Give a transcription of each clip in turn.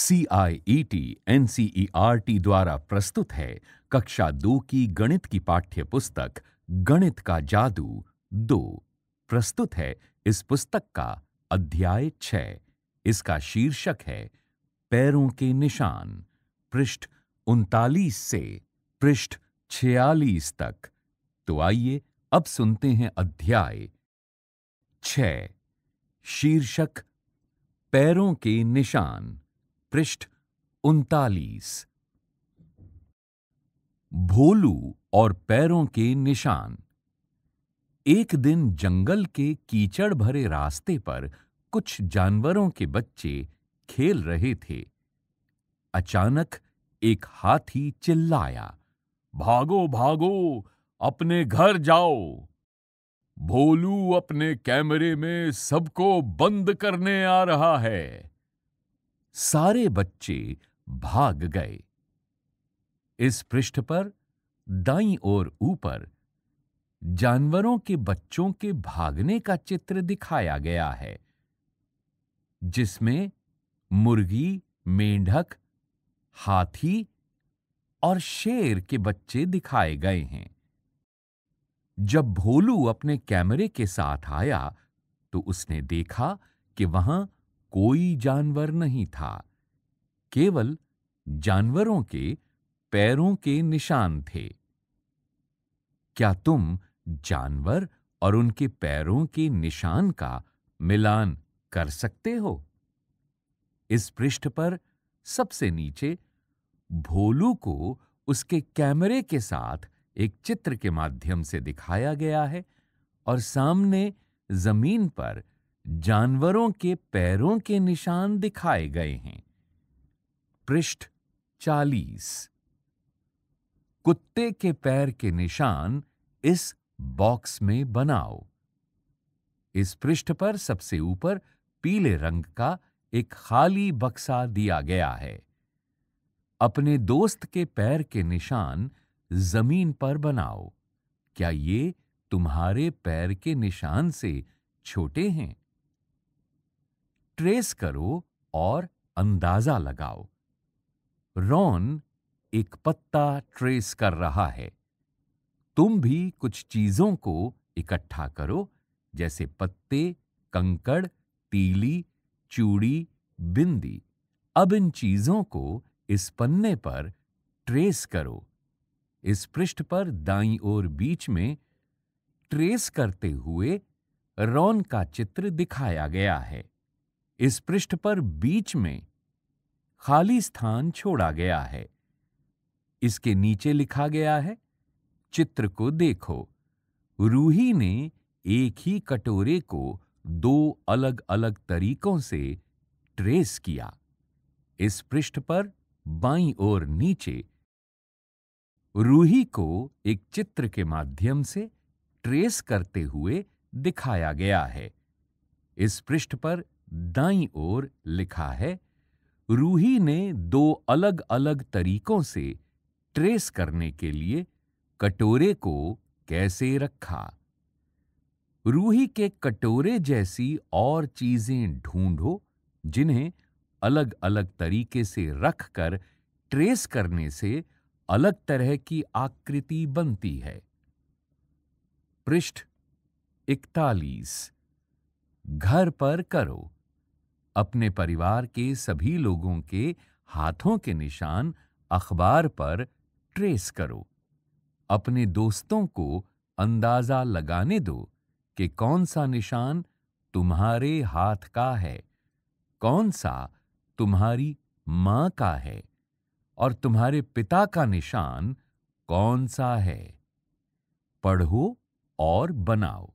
C I E T N C E R T द्वारा प्रस्तुत है कक्षा दो की गणित की पाठ्य पुस्तक गणित का जादू दो प्रस्तुत है इस पुस्तक का अध्याय छ इसका शीर्षक है पैरों के निशान पृष्ठ उनतालीस से पृष्ठ छियालीस तक तो आइए अब सुनते हैं अध्याय छ शीर्षक पैरों के निशान पृष्ठ उनतालीस भोलू और पैरों के निशान एक दिन जंगल के कीचड़ भरे रास्ते पर कुछ जानवरों के बच्चे खेल रहे थे अचानक एक हाथी चिल्लाया भागो भागो अपने घर जाओ भोलू अपने कैमरे में सबको बंद करने आ रहा है सारे बच्चे भाग गए इस पृष्ठ पर दाई और ऊपर जानवरों के बच्चों के भागने का चित्र दिखाया गया है जिसमें मुर्गी मेंढक हाथी और शेर के बच्चे दिखाए गए हैं जब भोलू अपने कैमरे के साथ आया तो उसने देखा कि वहां कोई जानवर नहीं था केवल जानवरों के पैरों के निशान थे क्या तुम जानवर और उनके पैरों के निशान का मिलान कर सकते हो इस पृष्ठ पर सबसे नीचे भोलू को उसके कैमरे के साथ एक चित्र के माध्यम से दिखाया गया है और सामने जमीन पर जानवरों के पैरों के निशान दिखाए गए हैं पृष्ठ चालीस कुत्ते के पैर के निशान इस बॉक्स में बनाओ इस पृष्ठ पर सबसे ऊपर पीले रंग का एक खाली बक्सा दिया गया है अपने दोस्त के पैर के निशान जमीन पर बनाओ क्या ये तुम्हारे पैर के निशान से छोटे हैं ट्रेस करो और अंदाजा लगाओ रॉन एक पत्ता ट्रेस कर रहा है तुम भी कुछ चीजों को इकट्ठा करो जैसे पत्ते कंकड़ तीली चूड़ी बिंदी अब इन चीजों को इस पन्ने पर ट्रेस करो इस पृष्ठ पर दाई और बीच में ट्रेस करते हुए रॉन का चित्र दिखाया गया है इस पृष्ठ पर बीच में खाली स्थान छोड़ा गया है इसके नीचे लिखा गया है चित्र को देखो रूही ने एक ही कटोरे को दो अलग अलग तरीकों से ट्रेस किया इस पृष्ठ पर बाई ओर नीचे रूही को एक चित्र के माध्यम से ट्रेस करते हुए दिखाया गया है इस पृष्ठ पर दाई ओर लिखा है रूही ने दो अलग अलग तरीकों से ट्रेस करने के लिए कटोरे को कैसे रखा रूही के कटोरे जैसी और चीजें ढूंढो जिन्हें अलग अलग तरीके से रखकर ट्रेस करने से अलग तरह की आकृति बनती है पृष्ठ इकतालीस घर पर करो अपने परिवार के सभी लोगों के हाथों के निशान अखबार पर ट्रेस करो अपने दोस्तों को अंदाजा लगाने दो कि कौन सा निशान तुम्हारे हाथ का है कौन सा तुम्हारी मां का है और तुम्हारे पिता का निशान कौन सा है पढ़ो और बनाओ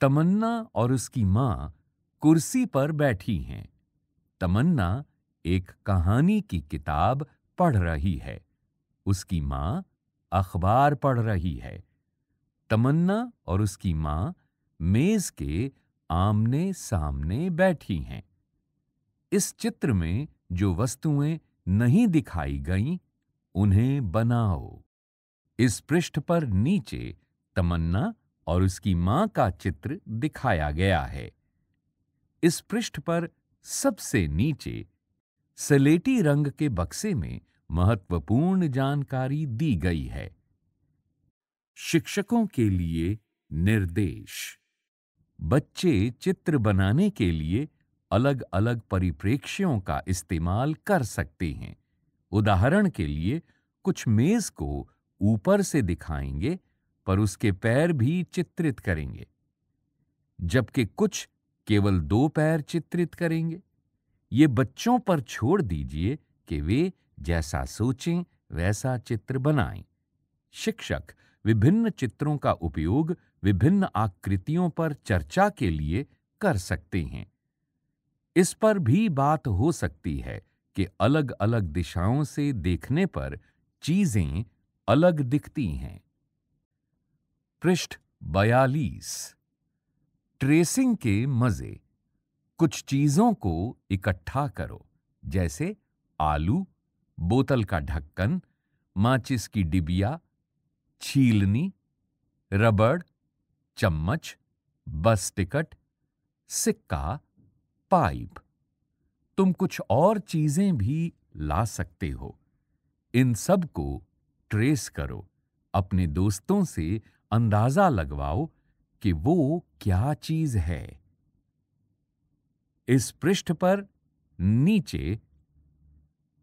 तमन्ना और उसकी मां कुर्सी पर बैठी हैं तमन्ना एक कहानी की किताब पढ़ रही है उसकी माँ अखबार पढ़ रही है तमन्ना और उसकी माँ मेज के आमने सामने बैठी हैं इस चित्र में जो वस्तुएं नहीं दिखाई गईं उन्हें बनाओ इस पृष्ठ पर नीचे तमन्ना और उसकी माँ का चित्र दिखाया गया है इस पृष्ठ पर सबसे नीचे सलेटी रंग के बक्से में महत्वपूर्ण जानकारी दी गई है शिक्षकों के लिए निर्देश बच्चे चित्र बनाने के लिए अलग अलग परिप्रेक्ष्यों का इस्तेमाल कर सकते हैं उदाहरण के लिए कुछ मेज को ऊपर से दिखाएंगे पर उसके पैर भी चित्रित करेंगे जबकि कुछ केवल दो पैर चित्रित करेंगे ये बच्चों पर छोड़ दीजिए कि वे जैसा सोचें वैसा चित्र बनाएं। शिक्षक विभिन्न चित्रों का उपयोग विभिन्न आकृतियों पर चर्चा के लिए कर सकते हैं इस पर भी बात हो सकती है कि अलग अलग दिशाओं से देखने पर चीजें अलग दिखती हैं पृष्ठ बयालीस ट्रेसिंग के मजे कुछ चीजों को इकट्ठा करो जैसे आलू बोतल का ढक्कन माचिस की डिबिया छीलनी रबड़ चम्मच बस टिकट सिक्का पाइप तुम कुछ और चीजें भी ला सकते हो इन सब को ट्रेस करो अपने दोस्तों से अंदाजा लगवाओ कि वो क्या चीज है इस पृष्ठ पर नीचे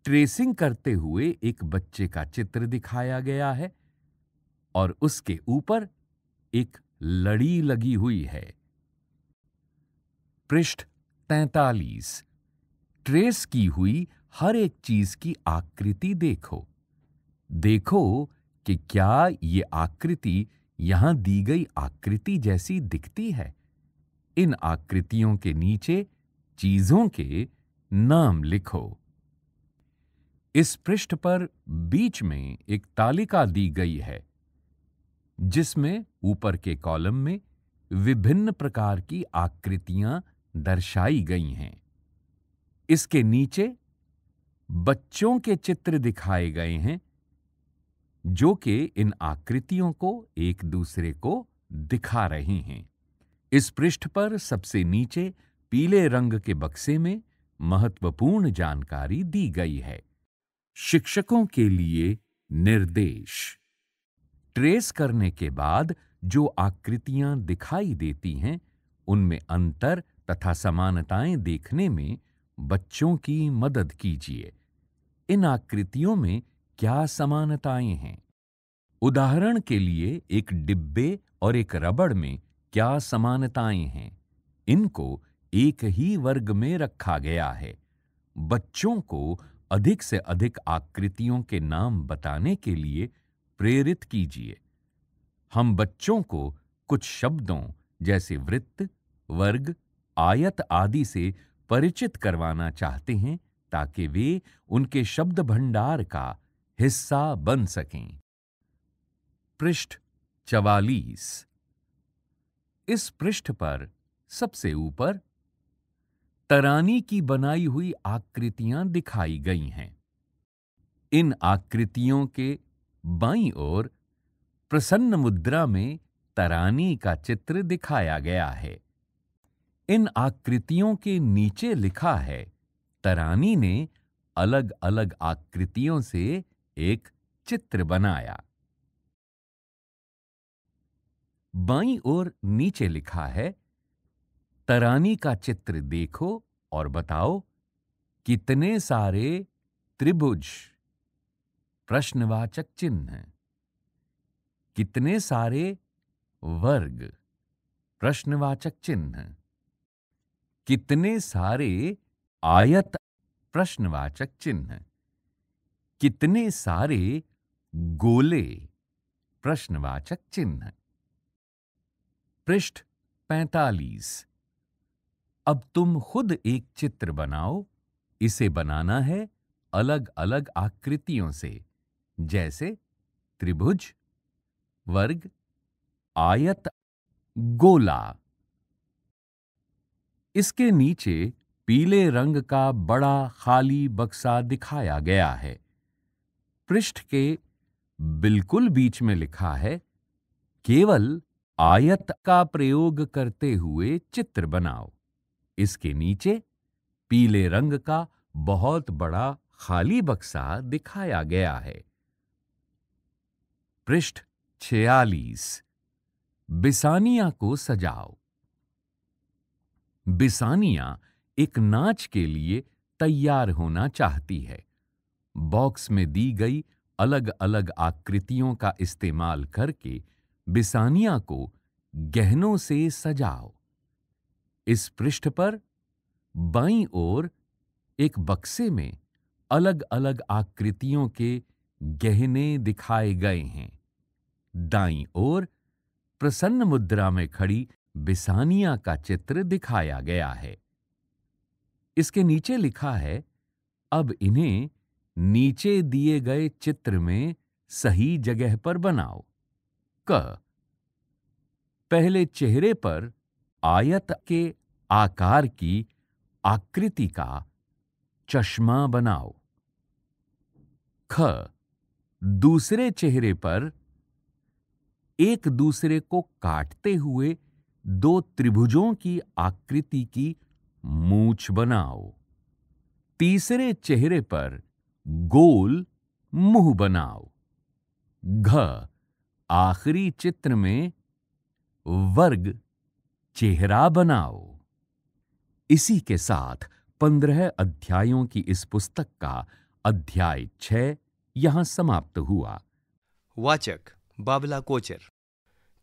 ट्रेसिंग करते हुए एक बच्चे का चित्र दिखाया गया है और उसके ऊपर एक लड़ी लगी हुई है पृष्ठ तैतालीस ट्रेस की हुई हर एक चीज की आकृति देखो देखो कि क्या ये आकृति यहां दी गई आकृति जैसी दिखती है इन आकृतियों के नीचे चीजों के नाम लिखो इस पृष्ठ पर बीच में एक तालिका दी गई है जिसमें ऊपर के कॉलम में विभिन्न प्रकार की आकृतियां दर्शाई गई हैं इसके नीचे बच्चों के चित्र दिखाए गए हैं जो कि इन आकृतियों को एक दूसरे को दिखा रही हैं इस पृष्ठ पर सबसे नीचे पीले रंग के बक्से में महत्वपूर्ण जानकारी दी गई है शिक्षकों के लिए निर्देश ट्रेस करने के बाद जो आकृतियां दिखाई देती हैं उनमें अंतर तथा समानताएं देखने में बच्चों की मदद कीजिए इन आकृतियों में क्या समानताएं हैं उदाहरण के लिए एक डिब्बे और एक रबड़ में क्या समानताएं हैं इनको एक ही वर्ग में रखा गया है बच्चों को अधिक से अधिक आकृतियों के नाम बताने के लिए प्रेरित कीजिए हम बच्चों को कुछ शब्दों जैसे वृत्त वर्ग आयत आदि से परिचित करवाना चाहते हैं ताकि वे उनके शब्द भंडार का हिस्सा बन सकें पृष्ठ चवालीस इस पृष्ठ पर सबसे ऊपर तरानी की बनाई हुई आकृतियां दिखाई गई हैं इन आकृतियों के बाईं ओर प्रसन्न मुद्रा में तरानी का चित्र दिखाया गया है इन आकृतियों के नीचे लिखा है तरानी ने अलग अलग आकृतियों से एक चित्र बनाया बाई और नीचे लिखा है तरानी का चित्र देखो और बताओ कितने सारे त्रिभुज प्रश्नवाचक चिन्ह कितने सारे वर्ग प्रश्नवाचक चिन्ह कितने सारे आयत प्रश्नवाचक चिन्ह कितने सारे गोले प्रश्नवाचक चिन्ह पृष्ठ 45 अब तुम खुद एक चित्र बनाओ इसे बनाना है अलग अलग आकृतियों से जैसे त्रिभुज वर्ग आयत गोला इसके नीचे पीले रंग का बड़ा खाली बक्सा दिखाया गया है पृष्ठ के बिल्कुल बीच में लिखा है केवल आयत का प्रयोग करते हुए चित्र बनाओ इसके नीचे पीले रंग का बहुत बड़ा खाली बक्सा दिखाया गया है पृष्ठ छियालीस बिसानिया को सजाओ बिसानिया एक नाच के लिए तैयार होना चाहती है बॉक्स में दी गई अलग अलग आकृतियों का इस्तेमाल करके बिसानिया को गहनों से सजाओ इस पृष्ठ पर बाई ओर एक बक्से में अलग अलग आकृतियों के गहने दिखाए गए हैं दाई ओर प्रसन्न मुद्रा में खड़ी बिसानिया का चित्र दिखाया गया है इसके नीचे लिखा है अब इन्हें नीचे दिए गए चित्र में सही जगह पर बनाओ क पहले चेहरे पर आयत के आकार की आकृति का चश्मा बनाओ ख दूसरे चेहरे पर एक दूसरे को काटते हुए दो त्रिभुजों की आकृति की मूछ बनाओ तीसरे चेहरे पर गोल मुंह बनाओ घ आखिरी चित्र में वर्ग चेहरा बनाओ इसी के साथ पंद्रह अध्यायों की इस पुस्तक का अध्याय छ यहां समाप्त हुआ वाचक बाबला कोचर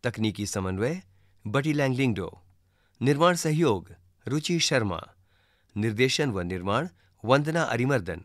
तकनीकी समन्वय बटी लैंगलिंगडो निर्माण सहयोग रुचि शर्मा निर्देशन व निर्माण वंदना अरिमर्दन